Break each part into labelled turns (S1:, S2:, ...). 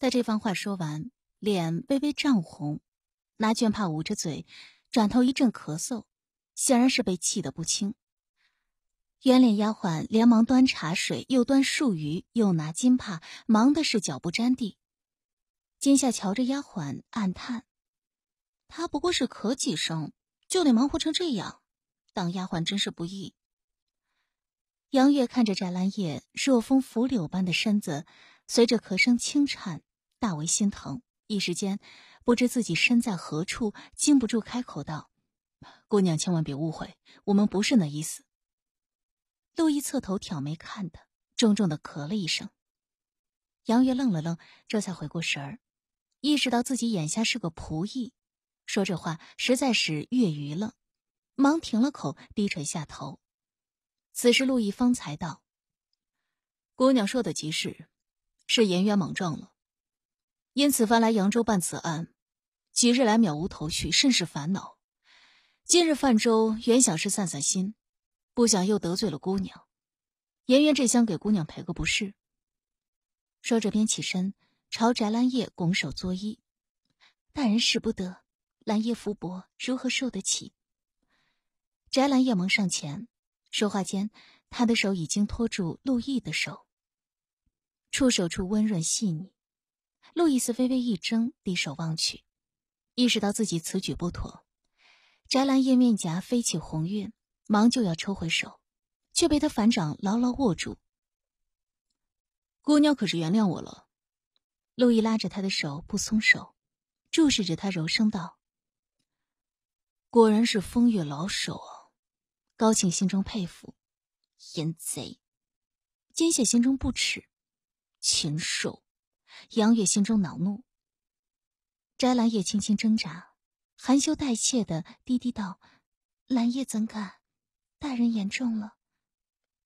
S1: 他这番话说完，脸微微涨红，拿绢帕捂着嘴，转头一阵咳嗽，显然是被气得不轻。圆脸丫鬟连忙端茶水，又端漱盂，又拿金帕，忙的是脚不沾地。金夏瞧着丫鬟，暗叹：她不过是咳几声，就得忙活成这样，当丫鬟真是不易。杨月看着翟兰叶若风拂柳般的身子，随着咳声轻颤。大为心疼，一时间不知自己身在何处，禁不住开口道：“姑娘千万别误会，我们不是那意思。”陆毅侧头挑眉看他，重重的咳了一声。杨月愣了愣，这才回过神儿，意识到自己眼下是个仆役，说这话实在是越狱了，忙停了口，低垂下头。此时陆毅方才道：“姑娘说的极是，是颜渊莽撞了。”因此，番来扬州办此案，几日来渺无头绪，甚是烦恼。今日泛舟，原想是散散心，不想又得罪了姑娘。颜渊这厢给姑娘赔个不是。说着，便起身朝翟兰叶拱手作揖：“大人使不得，兰叶福薄，如何受得起？”翟兰叶忙上前，说话间，他的手已经托住陆毅的手。触手处温润细腻。路易斯微微一怔，低首望去，意识到自己此举不妥。翟兰叶面颊飞起红晕，忙就要抽回手，却被他反掌牢牢握住。姑娘可是原谅我了。路易拉着他的手不松手，注视着他，柔声道：“果然是风月老手。”高庆心中佩服，淫贼；奸雪心中不耻，禽兽。杨月心中恼怒，摘兰叶轻轻挣扎，含羞带怯的低低道：“兰叶怎敢？大人言重了。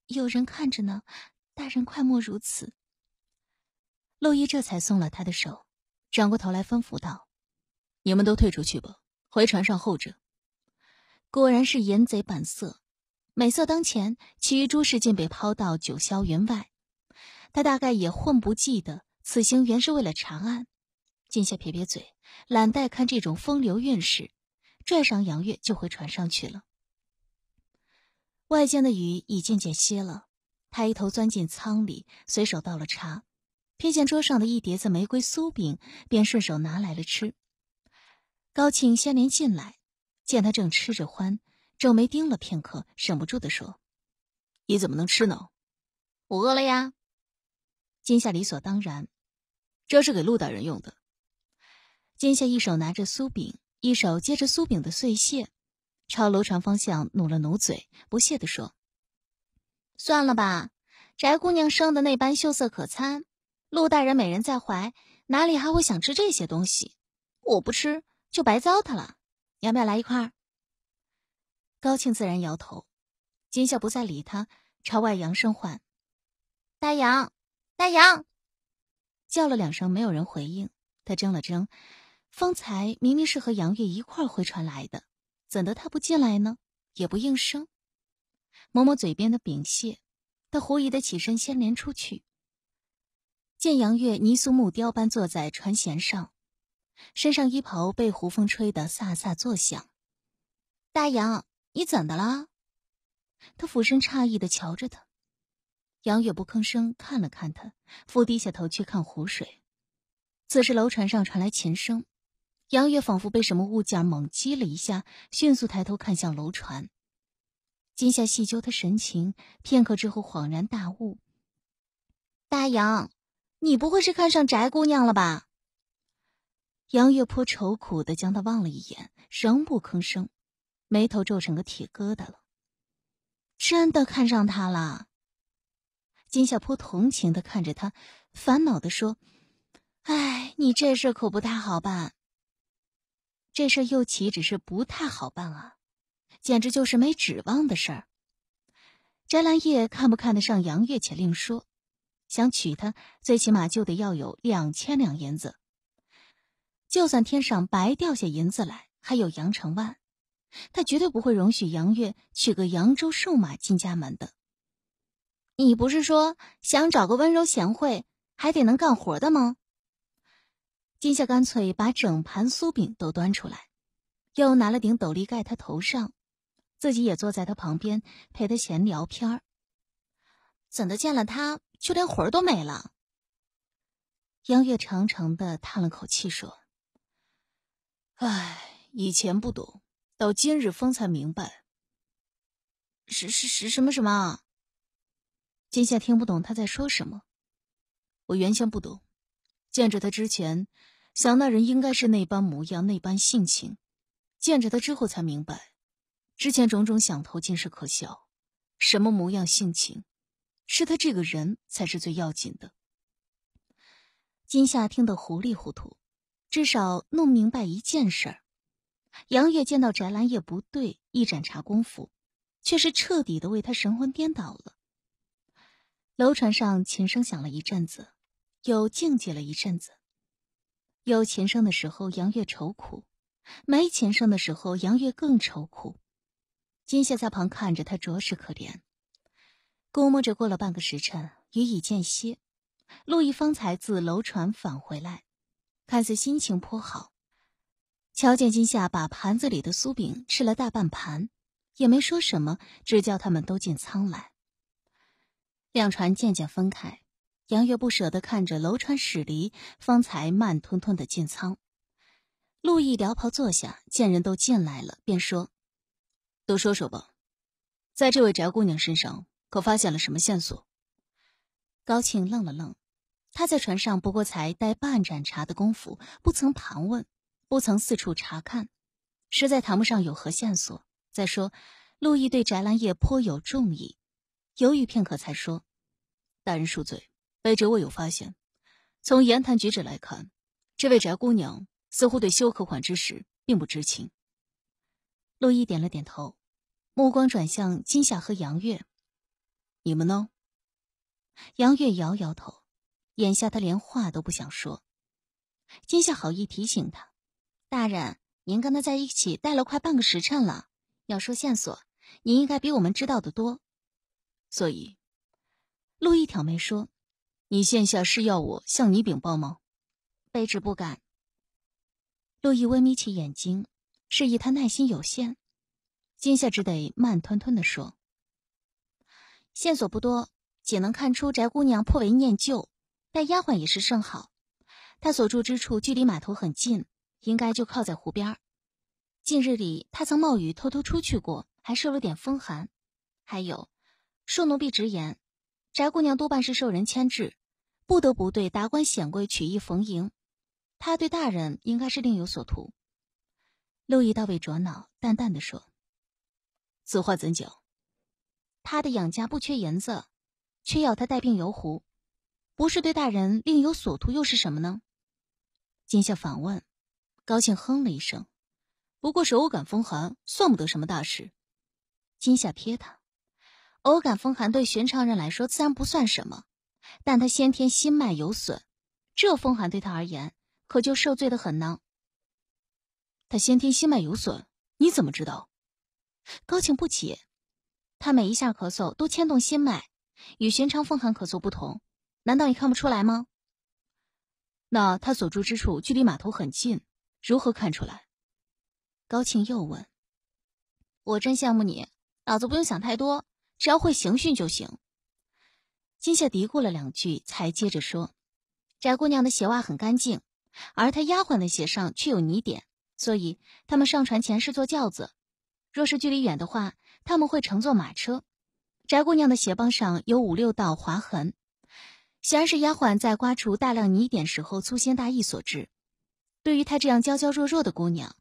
S1: 有人看着呢，大人快莫如此。”陆绎这才松了他的手，转过头来吩咐道：“你们都退出去吧，回船上候着。”果然是淫贼本色，美色当前，其余诸事竟被抛到九霄云外。他大概也混不记得。此行原是为了查案，金夏撇撇嘴，懒待看这种风流韵事，拽上杨月就回船上去了。外间的雨已渐渐歇了，他一头钻进舱里，随手倒了茶，瞥见桌上的一碟子玫瑰酥饼，便顺手拿来了吃。高庆先连进来，见他正吃着欢，皱眉盯了片刻，忍不住地说：“你怎么能吃呢？”“我饿了呀。”金夏理所当然。这是给陆大人用的。金夏一手拿着酥饼，一手接着酥饼的碎屑，朝楼船方向努了努嘴，不屑地说：“算了吧，翟姑娘生的那般秀色可餐，陆大人美人在怀，哪里还会想吃这些东西？我不吃就白糟蹋了。要不要来一块？”高庆自然摇头。金夏不再理他，朝外扬声唤：“大杨，大杨。”叫了两声，没有人回应。他怔了怔，方才明明是和杨月一块回船来的，怎的他不进来呢？也不应声。抹抹嘴边的饼屑，他狐疑的起身，掀帘出去。见杨月泥塑木雕般坐在船舷上，身上衣袍被湖风吹得飒飒作响。大杨，你怎的了？他俯身诧异的瞧着他。杨月不吭声，看了看他，复低下头去看湖水。此时楼船上传来琴声，杨月仿佛被什么物件猛击了一下，迅速抬头看向楼船，今夏细究他神情，片刻之后恍然大悟：“大杨，你不会是看上翟姑娘了吧？”杨月颇愁苦的将他望了一眼，仍不吭声，眉头皱成个铁疙瘩了。真的看上她了？金小坡同情的看着他，烦恼的说：“哎，你这事可不太好办。这事又岂只是不太好办啊，简直就是没指望的事儿。”翟兰叶看不看得上杨月且另说，想娶她，最起码就得要有两千两银子。就算天上白掉下银子来，还有杨成万，他绝对不会容许杨月娶个扬州瘦马进家门的。你不是说想找个温柔贤惠还得能干活的吗？金夏干脆把整盘酥饼都端出来，又拿了顶斗笠盖他头上，自己也坐在他旁边陪他闲聊天儿。怎的见了他就连魂都没了？杨月长长的叹了口气说：“哎，以前不懂，到今日方才明白。是是是，什么什么？”今夏听不懂他在说什么，我原先不懂，见着他之前，想那人应该是那般模样那般性情，见着他之后才明白，之前种种想头尽是可笑，什么模样性情，是他这个人才是最要紧的。今夏听得糊里糊涂，至少弄明白一件事儿。杨月见到翟兰叶不对，一盏茶功夫，却是彻底的为他神魂颠倒了。楼船上琴声响了一阵子，又静寂了一阵子。有琴声的时候，杨月愁苦；没琴声的时候，杨月更愁苦。金夏在旁看着他，着实可怜。估摸着过了半个时辰，雨已渐歇，陆毅方才自楼船返回来，看似心情颇好。瞧见金夏把盘子里的酥饼吃了大半盘，也没说什么，只叫他们都进舱来。两船渐渐分开，杨月不舍得看着楼船驶离，方才慢吞吞地进舱。陆毅撩袍坐下，见人都进来了，便说：“都说说吧，在这位翟姑娘身上可发现了什么线索？”高庆愣了愣，他在船上不过才待半盏茶的功夫，不曾盘问，不曾四处查看，实在谈不上有何线索。再说，陆毅对翟兰叶颇有重意。犹豫片刻，才说：“大人恕罪，卑职未有发现。从言谈举止来看，这位翟姑娘似乎对修客款之事并不知情。”陆毅点了点头，目光转向金夏和杨月：“你们呢？”杨月摇摇头，眼下他连话都不想说。金夏好意提醒他：“大人，您跟他在一起待了快半个时辰了，要说线索，您应该比我们知道的多。”所以，陆毅挑眉说：“你现下是要我向你禀报吗？”卑职不敢。陆毅微眯起眼睛，示意他耐心有限，今夏只得慢吞吞的说：“线索不多，仅能看出翟姑娘颇为念旧，待丫鬟也是甚好。她所住之处距离码头很近，应该就靠在湖边。近日里，她曾冒雨偷偷出去过，还受了点风寒。还有。”恕奴婢直言，翟姑娘多半是受人牵制，不得不对达官显贵曲意逢迎。她对大人应该是另有所图。陆绎倒未折恼，淡淡的说：“此话怎讲？她的养家不缺银子，却要她带病游湖，不是对大人另有所图又是什么呢？”金夏反问，高兴哼了一声：“不过是偶感风寒，算不得什么大事。”金夏瞥他。偶感风寒，对寻常人来说自然不算什么，但他先天心脉有损，这风寒对他而言可就受罪的很呢。他先天心脉有损，你怎么知道？高庆不解，他每一下咳嗽都牵动心脉，与寻常风寒咳嗽不同，难道你看不出来吗？那他所住之处距离码头很近，如何看出来？高庆又问。我真羡慕你，脑子不用想太多。只要会刑讯就行。金夏嘀咕了两句，才接着说：“翟姑娘的鞋袜很干净，而她丫鬟的鞋上却有泥点，所以他们上船前是坐轿子。若是距离远的话，他们会乘坐马车。翟姑娘的鞋帮上有五六道划痕，显然是丫鬟在刮除大量泥点时候粗心大意所致。对于她这样娇娇弱弱的姑娘，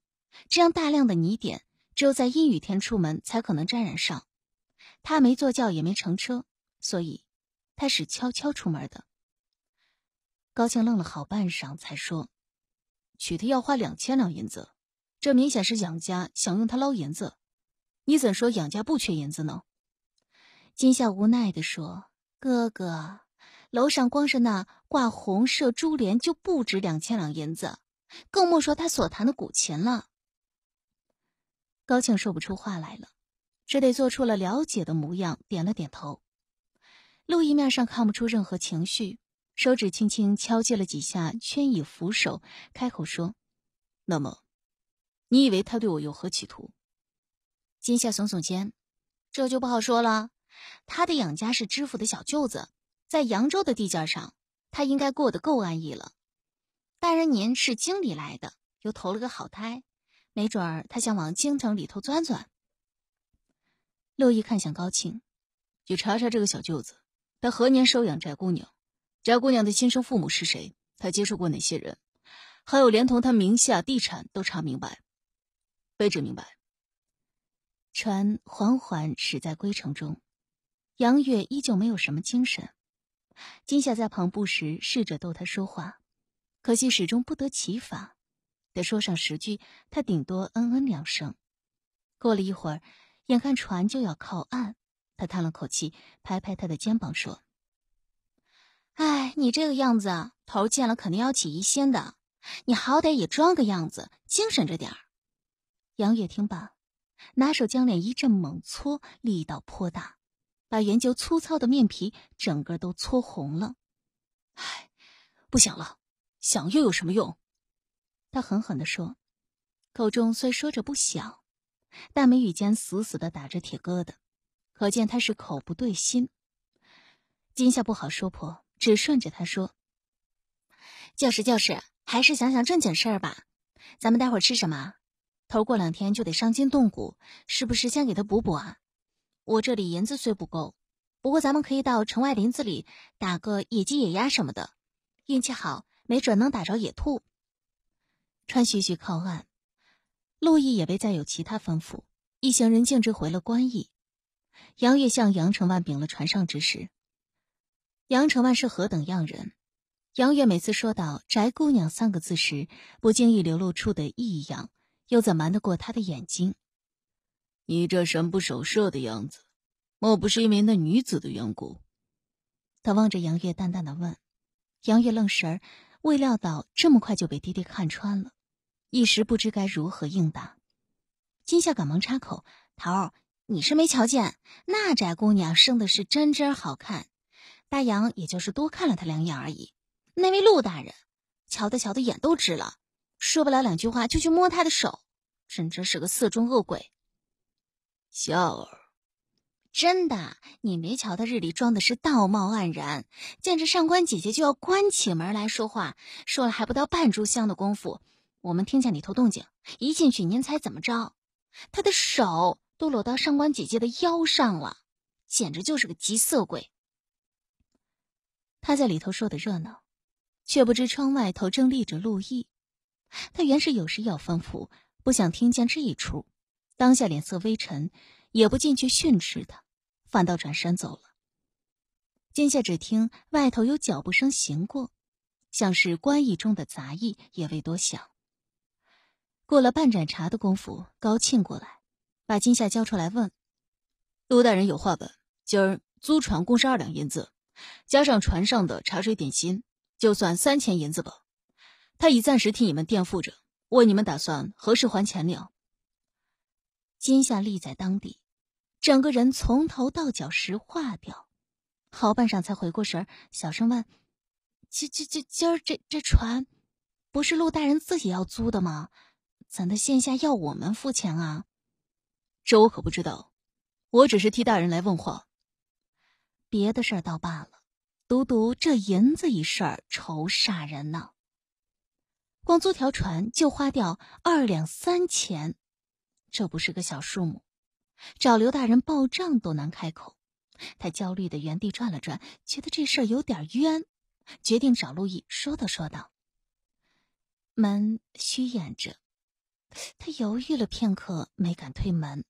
S1: 这样大量的泥点，只有在阴雨天出门才可能沾染上。”他没坐轿也没乘车，所以他是悄悄出门的。高兴愣了好半晌，才说：“娶她要花两千两银子，这明显是养家想用她捞银子。你怎说养家不缺银子呢？”金夏无奈的说：“哥哥，楼上光是那挂红色珠帘就不值两千两银子，更莫说他所弹的古琴了。”高兴说不出话来了。只得做出了了解的模样，点了点头。陆毅面上看不出任何情绪，手指轻轻敲击了几下圈椅扶手，开口说：“那么，你以为他对我有何企图？”金夏耸耸肩：“这就不好说了。他的养家是知府的小舅子，在扬州的地界上，他应该过得够安逸了。大人您是京里来的，又投了个好胎，没准儿他想往京城里头钻钻。”乐意看向高青，你查查这个小舅子，他何年收养翟姑娘？翟姑娘的亲生父母是谁？他接触过哪些人？还有，连同他名下地产都查明白。卑职明白。船缓缓驶在归程中，杨月依旧没有什么精神。金夏在旁不时试着逗他说话，可惜始终不得其法。得说上十句，他顶多嗯嗯两声。过了一会儿。眼看船就要靠岸，他叹了口气，拍拍他的肩膀说：“哎，你这个样子，头儿见了肯定要起疑心的。你好歹也装个样子，精神着点儿。”杨月听罢，拿手将脸一阵猛搓，力道颇大，把圆球粗糙的面皮整个都搓红了。“哎，不想了，想又有什么用？”他狠狠地说，口中虽说着不想。大眉宇间死死的打着铁疙瘩，可见他是口不对心。今夏不好说破，只顺着他说：“就是就是，还是想想正经事儿吧。咱们待会儿吃什么？头过两天就得伤筋动骨，是不是先给他补补啊？我这里银子虽不够，不过咱们可以到城外林子里打个野鸡、野鸭什么的，运气好，没准能打着野兔。”船徐徐靠岸。陆毅也未再有其他吩咐，一行人径直回了官驿。杨月向杨成万禀了船上之事。杨成万是何等样人，杨月每次说到“翟姑娘”三个字时，不经意流露出的异样，又怎瞒得过他的眼睛？你这神不守舍的样子，莫不是因为那女子的缘故？他望着杨月，淡淡的问。杨月愣神儿，未料到这么快就被爹爹看穿了。一时不知该如何应答，金夏赶忙插口：“桃儿，你是没瞧见，那宅姑娘生的是真真好看。大杨也就是多看了她两眼而已。那位陆大人，瞧的瞧的眼都直了，说不了两句话就去摸她的手，真真是个色中恶鬼。”笑儿，真的，你没瞧他日里装的是道貌岸然，见着上官姐姐就要关起门来说话，说了还不到半炷香的功夫。我们听见里头动静，一进去，您猜怎么着？他的手都搂到上官姐姐的腰上了，简直就是个极色鬼。他在里头说的热闹，却不知窗外头正立着陆毅。他原是有事要吩咐，不想听见这一出，当下脸色微沉，也不进去训斥他，反倒转身走了。今夏只听外头有脚步声行过，像是官驿中的杂役，也未多想。过了半盏茶的功夫，高庆过来，把金夏叫出来问：“陆大人有话吧？今儿租船共是二两银子，加上船上的茶水点心，就算三千银子吧。他已暂时替你们垫付着，问你们打算何时还钱？了。”金夏立在当地，整个人从头到脚石化掉，好半晌才回过神儿，小声问：“今今今今儿这这船，不是陆大人自己要租的吗？”咱的线下要我们付钱啊？这我可不知道，我只是替大人来问话。别的事儿倒罢了，独独这银子一事儿愁煞人呢。光租条船就花掉二两三钱，这不是个小数目，找刘大人报账都难开口。他焦虑的原地转了转，觉得这事儿有点冤，决定找陆毅说道说道。门虚掩着。他犹豫了片刻，没敢推门，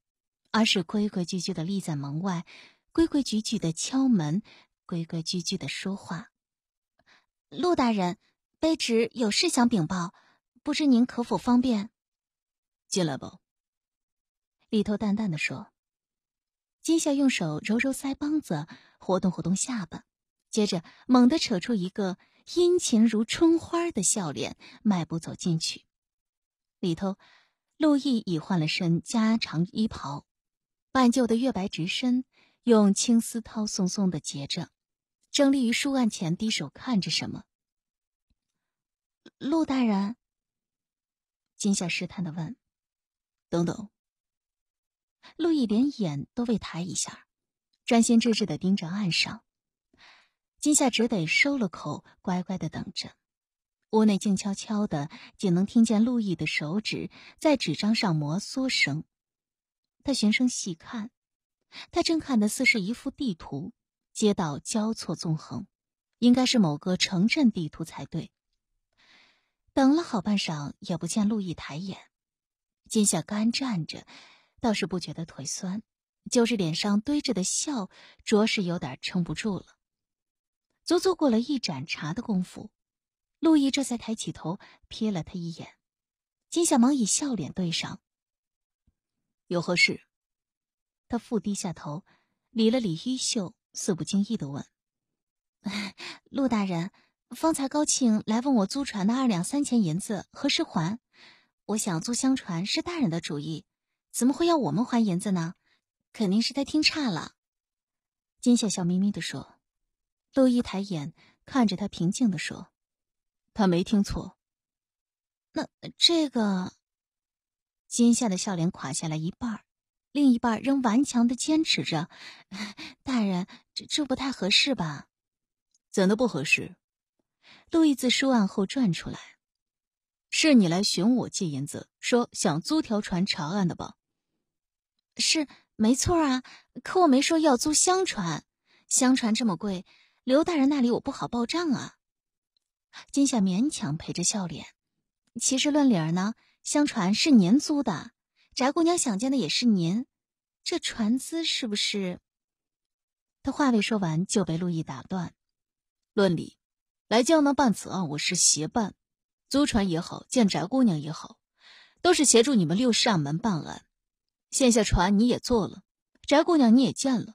S1: 而是规规矩矩的立在门外，规规矩矩的敲门，规规矩矩的说话。陆大人，卑职有事想禀报，不知您可否方便？进来吧。里头淡淡的说。金夏用手揉揉腮帮子，活动活动下巴，接着猛地扯出一个殷勤如春花的笑脸，迈步走进去。里头，陆绎已换了身加长衣袍，半旧的月白直身，用青丝绦松松的结着，正立于书案前，低首看着什么。陆大人，金夏试探的问：“等等。”陆毅连眼都未抬一下，专心致志的盯着案上。金夏只得收了口，乖乖的等着。屋内静悄悄的，仅能听见陆毅的手指在纸张上摩挲声。他循声细看，他正看的似是一幅地图，街道交错纵横，应该是某个城镇地图才对。等了好半晌，也不见陆毅抬眼。今夏干站着，倒是不觉得腿酸，就是脸上堆着的笑，着实有点撑不住了。足足过了一盏茶的功夫。陆毅这才抬起头，瞥了他一眼。金小芒以笑脸对上。有何事？他复低下头，理了理衣袖，似不经意的问：“ 陆大人，方才高庆来问我租船的二两三钱银子何时还？我想租香船是大人的主意，怎么会要我们还银子呢？肯定是他听差了。”金小笑眯眯的说。陆毅抬眼看着他，平静的说。他没听错。那这个，金夏的笑脸垮下来一半儿，另一半仍顽强的坚持着。大人，这这不太合适吧？怎的不合适？路易自书案后转出来，是你来寻我借银子，说想租条船查案的吧？是，没错啊。可我没说要租香船，香船这么贵，刘大人那里我不好报账啊。金夏勉强陪着笑脸。其实论理儿呢，相传是您租的，翟姑娘想见的也是您，这船资是不是？他话未说完就被陆毅打断。论理，来江南办此案，我是协办，租船也好，见翟姑娘也好，都是协助你们六扇门办案。现下船你也坐了，翟姑娘你也见了，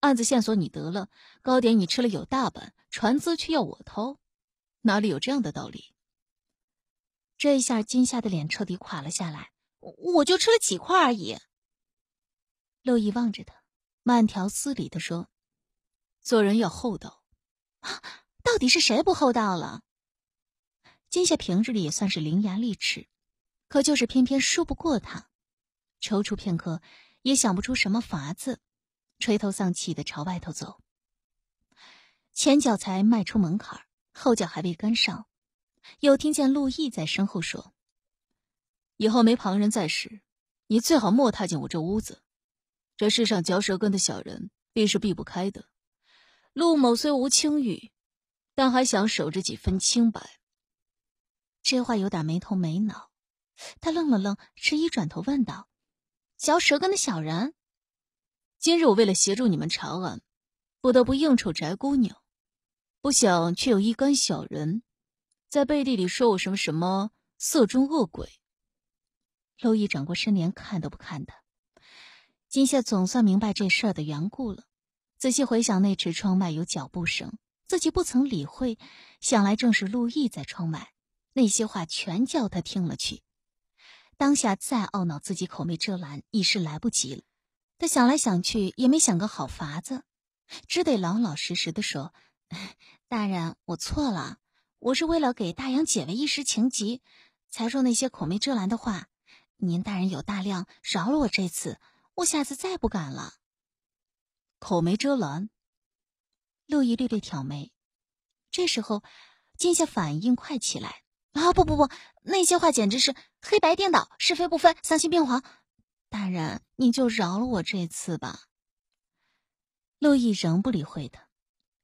S1: 案子线索你得了，糕点你吃了有大半，船资却要我掏。哪里有这样的道理？这一下金夏的脸彻底垮了下来。我我就吃了几块而已。陆毅望着他，慢条斯理的说：“做人要厚道。”啊，到底是谁不厚道了？金夏平日里也算是伶牙俐齿，可就是偏偏说不过他。踌躇片刻，也想不出什么法子，垂头丧气的朝外头走。前脚才迈出门槛后脚还未跟上，又听见陆毅在身后说：“以后没旁人在时，你最好莫踏进我这屋子。这世上嚼舌根的小人，必是避不开的。陆某虽无清誉，但还想守着几分清白。”这话有点没头没脑，他愣了愣，迟疑转头问道：“嚼舌根的小人？今日我为了协助你们查案，不得不应酬翟姑娘。”不想，却有一干小人，在背地里说我什么什么色中恶鬼。陆毅转过身，连看都不看他。今夏总算明白这事儿的缘故了。仔细回想，那池窗外有脚步声，自己不曾理会，想来正是陆毅在窗外。那些话全叫他听了去。当下再懊恼自己口没遮拦，已是来不及了。他想来想去，也没想个好法子，只得老老实实的说。大人，我错了，我是为了给大洋解围一时情急，才说那些口没遮拦的话。您大人有大量，饶了我这次，我下次再不敢了。口没遮拦，陆毅略略挑眉。这时候，金夏反应快起来啊！不不不，那些话简直是黑白颠倒、是非不分、丧心病狂！大人，您就饶了我这次吧。陆毅仍不理会他。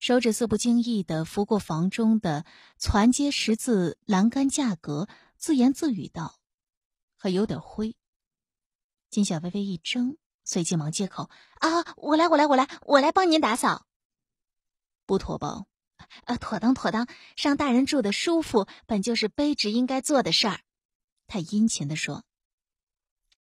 S1: 手指似不经意的拂过房中的攒接十字栏杆价格，自言自语道：“还有点灰。”金小微微一怔，随即忙接口：“啊，我来，我来，我来，我来帮您打扫。”“不妥吧？”“呃，妥当，妥当，让大人住的舒服，本就是卑职应该做的事儿。”他殷勤的说。